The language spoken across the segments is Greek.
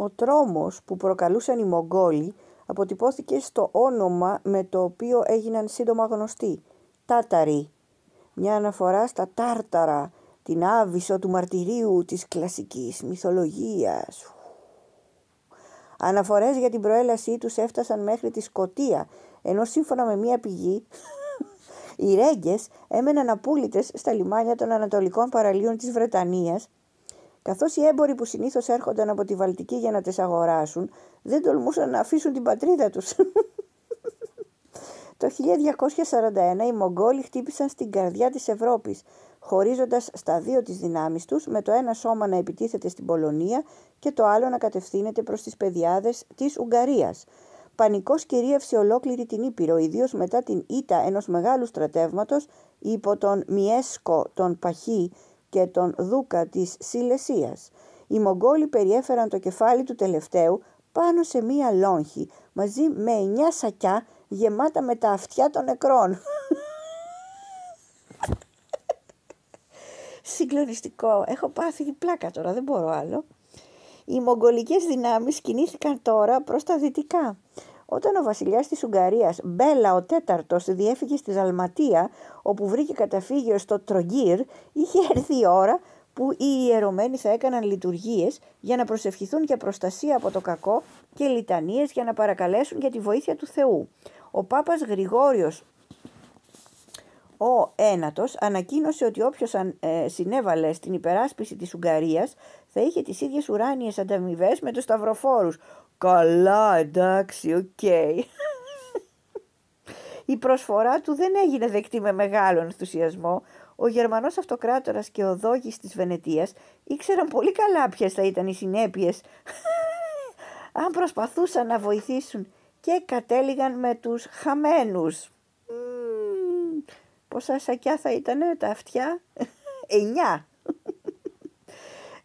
Ο τρόμος που προκαλούσαν οι Μογγόλοι αποτυπώθηκε στο όνομα με το οποίο έγιναν σύντομα γνωστοί, Τάταροι. Μια αναφορά στα Τάρταρα, την άβυσο του μαρτυρίου της κλασικής μυθολογίας. Αναφορές για την προέλασή τους έφτασαν μέχρι τη Σκοτία, ενώ σύμφωνα με μία πηγή οι Ρέγγες έμεναν απούλητες στα λιμάνια των ανατολικών παραλίων της Βρετανίας Καθώς οι έμποροι που συνήθως έρχονταν από τη Βαλτική για να τις αγοράσουν, δεν τολμούσαν να αφήσουν την πατρίδα τους. Το 1241 οι Μογγόλοι χτύπησαν στην καρδιά της Ευρώπης, χωρίζοντας στα δύο τις δυνάμεις τους, με το ένα σώμα να επιτίθεται στην Πολωνία και το άλλο να κατευθύνεται προς τις πεδιάδες της Ουγγαρίας. Πανικός κυρίευσε ολόκληρη την Ήπειρο, ιδίως μετά την ήττα ενός μεγάλου στρατεύματος υπό τον Μιέσκο τον Παχή και τον Δούκα της Σιλεσίας. Οι Μογγόλοι περιέφεραν το κεφάλι του τελευταίου πάνω σε μία λόγχη μαζί με εννιά σακιά γεμάτα με τα αυτιά των νεκρών. Συγκλονιστικό. Έχω πάθει πλάκα τώρα, δεν μπορώ άλλο. Οι μογγολικές δυνάμεις κινήθηκαν τώρα προς τα δυτικά. Όταν ο βασιλιάς της Ουγγαρίας Μπέλα ο Τέταρτος διέφυγε στη Ζαλματία όπου βρήκε καταφύγιο στο Τρογκύρ είχε έρθει η ώρα που οι ιερωμένοι θα έκαναν λειτουργίες για να προσευχηθούν για προστασία από το κακό και λιτανίες για να παρακαλέσουν για τη βοήθεια του Θεού. Ο Πάπας Γρηγόριος ο ένατος ανακοίνωσε ότι όποιος ε, συνέβαλε στην υπεράσπιση της Ουγγαρίας θα είχε τις ίδιες ουράνιες ανταμοιβές με τους σταυροφόρους. Καλά, εντάξει, οκ. Η προσφορά του δεν έγινε δεκτή με μεγάλο ενθουσιασμό. Ο Γερμανός αυτοκράτορας και ο δόγης της Βενετίας ήξεραν πολύ καλά ποιες θα ήταν οι συνέπειες αν προσπαθούσαν να βοηθήσουν και κατέληγαν με τους χαμένους. πόσα σακιά θα ήταν τα αυτιά, εννιά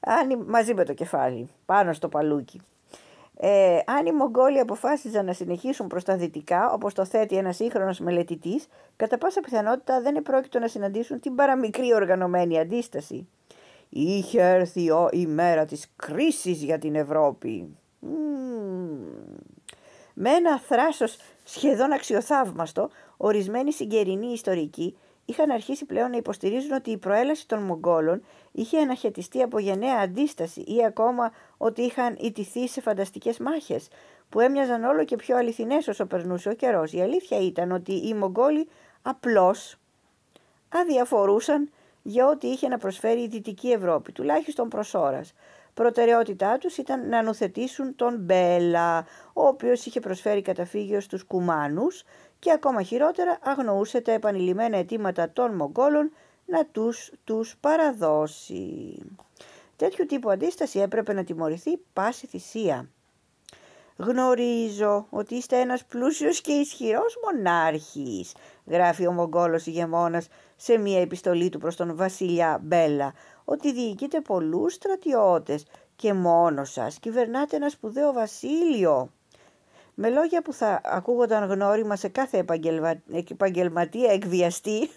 αν, μαζί με το κεφάλι, πάνω στο παλούκι. Ε, αν οι Μογγόλοι αποφάσιζαν να συνεχίσουν προς τα δυτικά, όπως το θέτει ένας σύγχρονος μελετητής, κατά πάσα πιθανότητα δεν επρόκειτο να συναντήσουν την παραμικρή οργανωμένη αντίσταση. Είχε έρθει η μέρα της κρίσης για την Ευρώπη. Με ένα θράσος σχεδόν αξιοθαύμαστο, ορισμένοι συγκερινοί ιστορικοί είχαν αρχίσει πλέον να υποστηρίζουν ότι η προέλαση των Μογγόλων είχε αναχαιτιστεί από γενναία αντίσταση ή ακόμα ότι είχαν ιτηθεί σε φανταστικές μάχες, που έμοιαζαν όλο και πιο αληθινές όσο περνούσε ο καιρός. Η αλήθεια ήταν ότι οι Μογγόλοι απλώς αδιαφορούσαν για ό,τι είχε να προσφέρει η Δυτική Ευρώπη, τουλάχιστον προς ώρας. Προτεραιότητά τους ήταν να νουθετήσουν τον Μπέλα, ο οποίος είχε προσφέρει καταφύγιο στους Κουμάνους και ακόμα χειρότερα αγνοούσε τα επανειλημμένα αιτήματα των Μογγόλων να τους, τους παραδώσει. Τέτοιου τύπου αντίσταση έπρεπε να τιμωρηθεί πάση θυσία. «Γνωρίζω ότι είστε ένας πλούσιος και ισχυρός μονάρχης», γράφει ο Μογγόλος ηγεμόνας σε μία επιστολή του προς τον βασιλιά Μπέλα, «ότι διοικείτε πολλούς στρατιώτες και μόνος σας κυβερνάτε ένα σπουδαίο βασίλειο» με λόγια που θα ακούγονταν γνώριμα σε κάθε επαγγελματία εκβιαστή,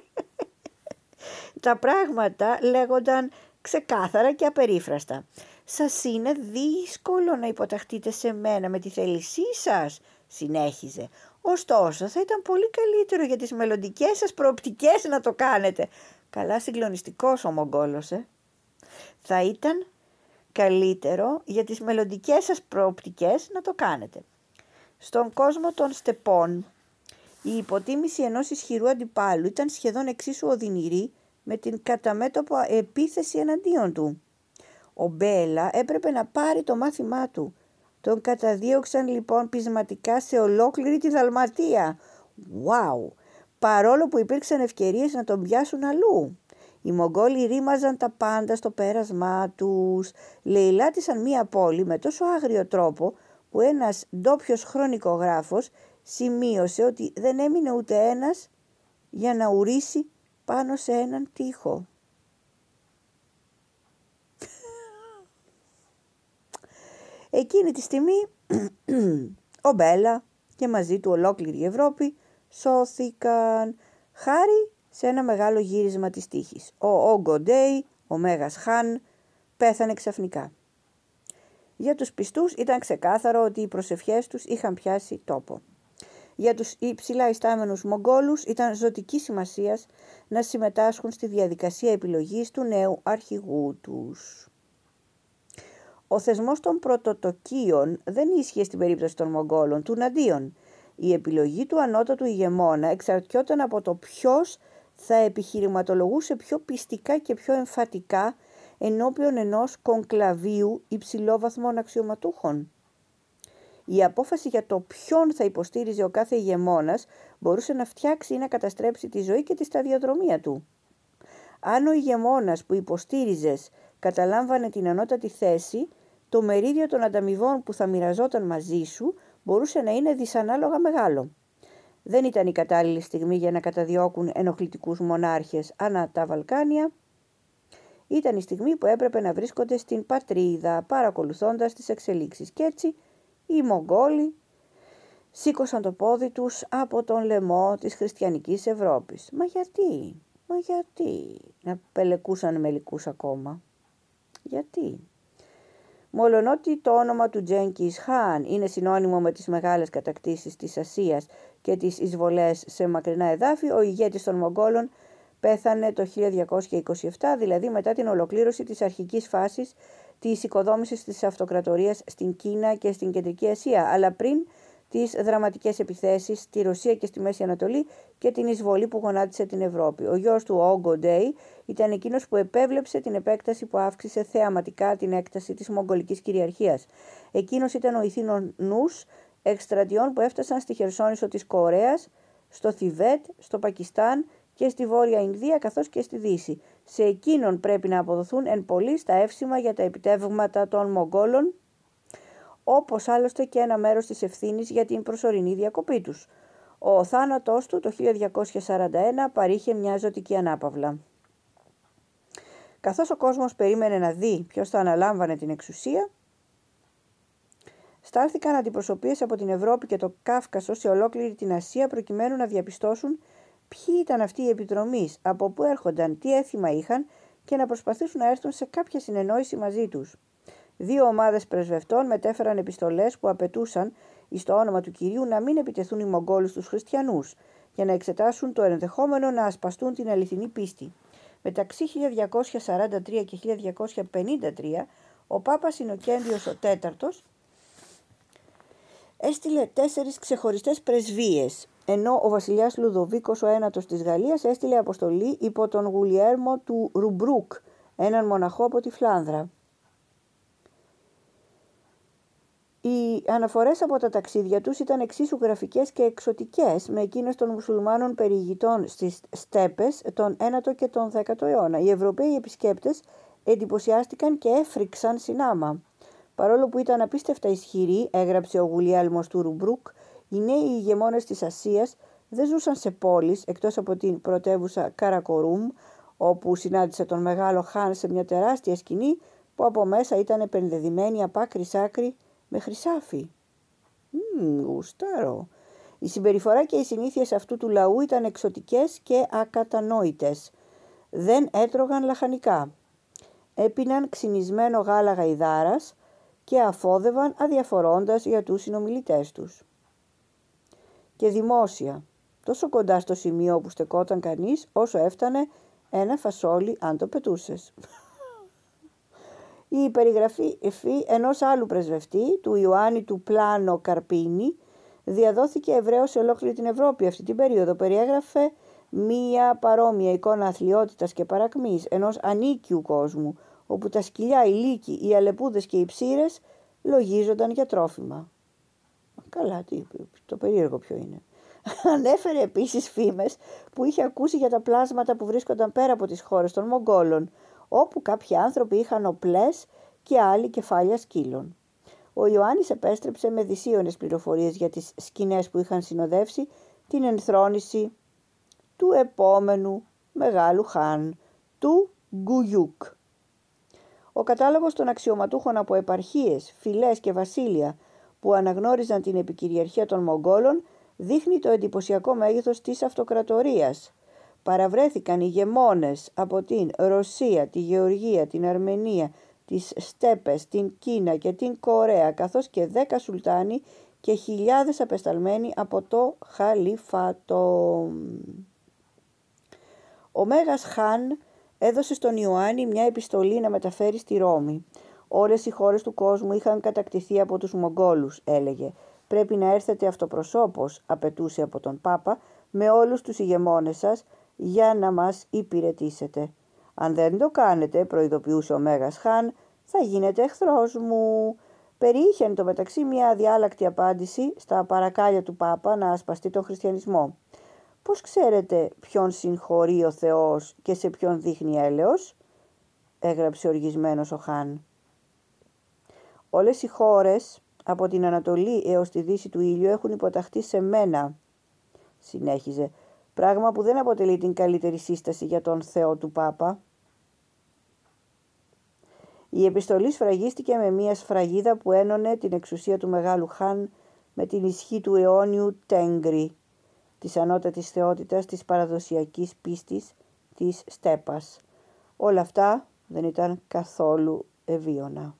τα πράγματα λέγονταν ξεκάθαρα και απερίφραστα. «Σας είναι δύσκολο να υποταχτείτε σε μένα με τη θέλησή σας», συνέχιζε. «Ωστόσο, θα ήταν πολύ καλύτερο για τις μελλοντικές σας προοπτικές να το κάνετε». Καλά συγκλονιστικός ο ε». Θα ήταν καλύτερο για τις μελλοντικές σας προοπτικές να το κάνετε. Στον κόσμο των στεπών, η υποτίμηση ενός ισχυρού αντιπάλου ήταν σχεδόν εξίσου οδυνηρή με την καταμέτωπο επίθεση εναντίον του. Ο Μπέλα έπρεπε να πάρει το μάθημά του. Τον καταδίωξαν λοιπόν πεισματικά σε ολόκληρη τη Δαλματία. Wow! Παρόλο που υπήρξαν ευκαιρίες να τον πιάσουν αλλού. Οι Μογγόλοι ρίμαζαν τα πάντα στο πέρασμά τους, λαιλάτισαν μία πόλη με τόσο άγριο τρόπο που ένας ντόπιος χρονικογράφος σημείωσε ότι δεν έμεινε ούτε ένας για να ουρίσει πάνω σε έναν τοίχο. Εκείνη τη στιγμή ο Μπέλα και μαζί του ολόκληρη η Ευρώπη σώθηκαν χάρη σε ένα μεγάλο γύρισμα της τύχης. Ο Όγκο Ντέι, ο Μέγας Χάν, πέθανε ξαφνικά. Για τους πιστούς ήταν ξεκάθαρο ότι οι προσευχές τους είχαν πιάσει τόπο. Για τους υψηλά ιστάμενους Μογγόλους ήταν ζωτική σημασία να συμμετάσχουν στη διαδικασία επιλογής του νέου αρχηγού τους. Ο θεσμός των πρωτοτοκίων δεν ίσχυε στην περίπτωση των Μογγόλων, του Ναντίον. Η επιλογή του ανώτατου ηγεμόνα εξαρτιόταν από το ποιος θα επιχειρηματολογούσε πιο πιστικά και πιο εμφατικά ενώπιον ενός κονκλαβίου υψηλόβαθμων αξιωματούχων. Η απόφαση για το ποιον θα υποστήριζε ο κάθε ηγεμόνας μπορούσε να φτιάξει ή να καταστρέψει τη ζωή και τη σταδιοδρομία του. Αν ο ηγεμόνας που υποστήριζες καταλάμβανε την ανώτατη θέση, το μερίδιο των ανταμοιβών που θα μοιραζόταν μαζί σου μπορούσε να είναι δυσανάλογα μεγάλο δεν ήταν η κατάλληλη στιγμή για να καταδιώκουν ενοχλητικούς μονάρχες ανά τα Βαλκάνια. Ήταν η στιγμή που έπρεπε να βρίσκονται στην πατρίδα παρακολουθώντας τις εξελίξεις και έτσι οι Μογγόλοι σήκωσαν το πόδι τους από τον λαιμό της χριστιανικής Ευρώπης. Μα γιατί, μα γιατί να πελεκούσαν μελικούς ακόμα. Γιατί ότι το όνομα του Τζένκις Χάν είναι συνώνυμο με τις μεγάλες κατακτήσεις της Ασίας και τις εισβολές σε μακρινά εδάφη, ο ηγέτης των Μογγόλων πέθανε το 1227, δηλαδή μετά την ολοκλήρωση της αρχικής φάσης της οικοδόμησης της αυτοκρατορίας στην Κίνα και στην Κεντρική Ασία, αλλά πριν τι δραματικές επιθέσεις στη Ρωσία και στη Μέση Ανατολή και την εισβολή που γονάτισε την Ευρώπη. Ο γιος του, Ογκο Ντέι ήταν εκείνος που επέβλεψε την επέκταση που αύξησε θεαματικά την έκταση της μογγολικής κυριαρχίας. Εκείνος ήταν ο ηθήνων νους εκστρατιών που έφτασαν στη Χερσόνησο της Κορέας, στο Θιβέτ, στο Πακιστάν και στη Βόρεια Ινδία καθώς και στη Δύση. Σε εκείνον πρέπει να αποδοθούν εν πολύ τα εύσημα για τα επιτεύγματα των Μογγόλων Όπως άλλωστε και ένα μέρος της ευθύνης για την προσωρινή διακοπή τους. Ο θάνατός του το 1241 παρήχε μια ζωτική ανάπαυλα. Καθώς ο κόσμος περίμενε να δει ποιος θα αναλάμβανε την εξουσία, στάλθηκαν αντιπροσωπείες από την Ευρώπη και το Κάφκασο σε ολόκληρη την Ασία προκειμένου να διαπιστώσουν ποιοι ήταν αυτοί οι επιτρομείς, από πού έρχονταν, τι έθιμα είχαν και να προσπαθήσουν να έρθουν σε κάποια συνεννόηση μαζί τους. Δύο ομάδες πρεσβευτών μετέφεραν επιστολές που απαιτούσαν εις το όνομα του κυρίου να μην επιτεθούν οι Μογγόλοι στου Χριστιανούς για να εξετάσουν το ενδεχόμενο να ασπαστούν την αληθινή πίστη. Μεταξύ 1243 και 1253 ο Πάπας Ινοκέντιο ο Τέταρτος έστειλε τέσσερις ξεχωριστές πρεσβείες ενώ ο Βασιλιάς Λουδοβίκος ο τη της Γαλλίας έστειλε αποστολή υπό τον Γουλιέρμο του Ρουμπρούκ, έναν μοναχό από τη Φλάνδρα. Οι αναφορές από τα ταξίδια τους ήταν εξίσου γραφικές και εξωτικές με εκείνες των μουσουλμάνων περιηγητών στις στέπες τον 9ο και τον 10ο αιώνα. Οι Ευρωπαίοι επισκέπτες εντυπωσιάστηκαν και έφρυξαν συνάμα. Παρόλο που ήταν απίστευτα ισχυροί, έγραψε ο Γουλιάλμος του Ρουμπρούκ, οι νέοι ηγεμόνες της Ασίας δεν ζούσαν σε πόλεις εκτός από την πρωτεύουσα Καρακορούμ, όπου συνάντησε τον μεγάλο Χάν σε μια τεράστια σκηνή που από μέσα ήταν επενδεδημένη από άκρη με χρυσάφι. Μμμ, γουστάρω. Η συμπεριφορά και οι συνήθειες αυτού του λαού ήταν εξωτικές και ακατανόητες. Δεν έτρωγαν λαχανικά. Έπιναν ξυνισμένο γάλα γαϊδάρας και αφόδευαν αδιαφορώντας για τους συνομιλητές τους. Και δημόσια, τόσο κοντά στο σημείο όπου στεκόταν κανείς όσο έφτανε ένα φασόλι αν το πετούσες η περιγραφή εφή ενός άλλου πρεσβευτή, του Ιωάννη του Πλάνο Καρπίνη, διαδόθηκε ευρέως σε ολόκληρη την Ευρώπη. Αυτή την περίοδο περιέγραφε μία παρόμοια εικόνα αθλειότητας και παρακμής ενός ανίκιου κόσμου, όπου τα σκυλιά, οι λύκοι, οι αλεπούδες και οι ψήρες λογίζονταν για τρόφιμα. Καλά, τι, το περίεργο ποιο είναι. Ανέφερε επίσης φήμες που είχε ακούσει για τα πλάσματα που βρίσκονταν πέρα από τις χώρες των Μογγόλων, όπου κάποιοι άνθρωποι είχαν οπλές και άλλοι κεφάλια σκύλων. Ο Ιωάννης επέστρεψε με δυσίωνες πληροφορίες για τις σκηνές που είχαν συνοδεύσει την ενθρόνηση του επόμενου μεγάλου χάν, του Γκουγιούκ. Ο κατάλογος των αξιωματούχων από επαρχίες, φυλές και βασίλεια που αναγνώριζαν την επικυριαρχία των Μογγόλων δείχνει το εντυπωσιακό μέγεθος της αυτοκρατορίας – παραβρέθηκαν οι γεμόνες από την Ρωσία, τη Γεωργία, την Αρμενία, τις Στέπες, την Κίνα και την Κορέα, καθώς και δέκα σουλτάνοι και χιλιάδες απεσταλμένοι από το Χαλιφάτο. Ο Μέγας Χάν έδωσε στον Ιωάννη μια επιστολή να μεταφέρει στη Ρώμη. «Όλες οι χώρες του κόσμου είχαν κατακτηθεί από τους Μογγόλους», έλεγε. «Πρέπει να έρθετε αυτοπροσώπως», απαιτούσε από τον Πάπα, «με όλους τους ηγεμόνες σας, για να μας υπηρετήσετε. Αν δεν το κάνετε, προειδοποιούσε ο Μέγας Χάν, θα γίνετε εχθρός μου. Περιείχεν το μεταξύ μια αδιάλακτη απάντηση στα παρακάλια του Πάπα να ασπαστεί τον χριστιανισμό. Πώς ξέρετε ποιον συγχωρεί ο Θεός και σε ποιον δείχνει έλεος, έγραψε οργισμένος ο Χάν. Όλες οι χώρες από την Ανατολή έως τη Δύση του ήλιου έχουν υποταχθεί σε μένα, συνέχιζε πράγμα που δεν αποτελεί την καλύτερη σύσταση για τον Θεό του Πάπα. Η επιστολή σφραγίστηκε με μια σφραγίδα που ένωνε την εξουσία του Μεγάλου Χάν με την ισχύ του αιώνιου Τέγκρι, της ανώτατης θεότητας της παραδοσιακής πίστης της Στέπας. Όλα αυτά δεν ήταν καθόλου ευίωνα.